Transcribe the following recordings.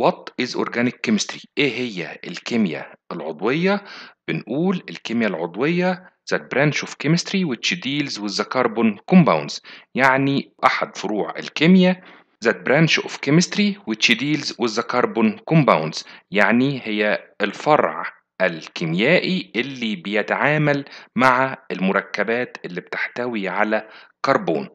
What is organic chemistry؟ ايه هي الكيمياء العضويه بنقول الكيمياء العضويه that branch of chemistry which deals with the carbon compounds يعني احد فروع الكيمياء that branch of chemistry which deals with the carbon compounds يعني هي الفرع الكيميائي اللي بيتعامل مع المركبات اللي بتحتوي على كربون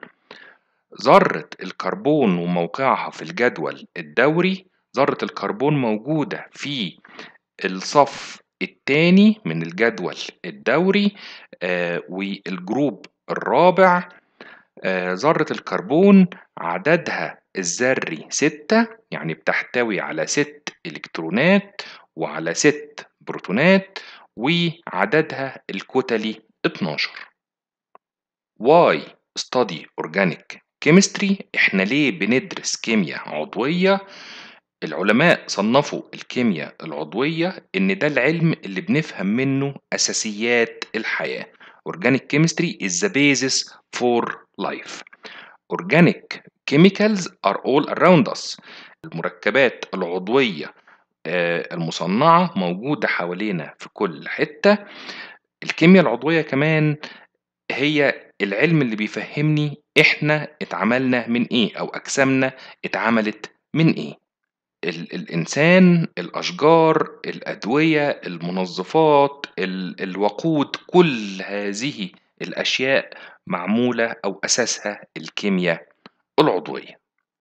ذرة الكربون وموقعها في الجدول الدوري ذرة الكربون موجودة في الصف الثاني من الجدول الدوري آه، والجروب الرابع آه، ذرة الكربون عددها الذري ستة يعني بتحتوي على ست إلكترونات وعلى ست بروتونات وعددها الكتلي 12 واي study organic chemistry احنا ليه بندرس كيمياء عضوية العلماء صنفوا الكيمياء العضوية إن ده العلم اللي بنفهم منه أساسيات الحياة Organic chemistry is the basis for life Organic chemicals are all around us المركبات العضوية آه، المصنعة موجودة حوالينا في كل حتة الكيمياء العضوية كمان هي العلم اللي بيفهمني احنا اتعملنا من ايه او اجسامنا اتعملت من ايه الإنسان الأشجار الأدوية المنظفات الوقود كل هذه الأشياء معمولة أو أساسها الكيمياء العضوية